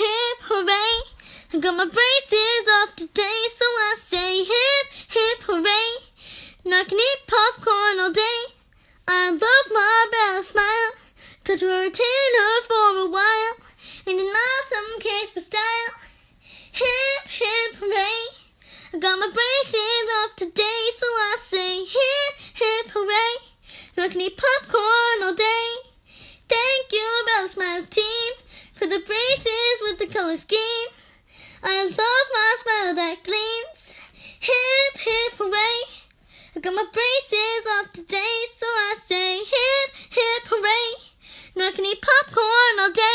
hip, hooray. I got my braces off today, so I say hip, hip, hooray. And I can eat popcorn all day. I love my best smile, cause we're a tenor for a while. And an awesome case for style. Hip, hip, hooray. I got my braces off today, so I say hip, hip, hooray. And I can eat popcorn all day. Thank you, Bella Smile Team, for the braces the color scheme. I love my smile that gleams. Hip, hip, hooray. I got my braces off today, so I say hip, hip, hooray. Now I can eat popcorn all day.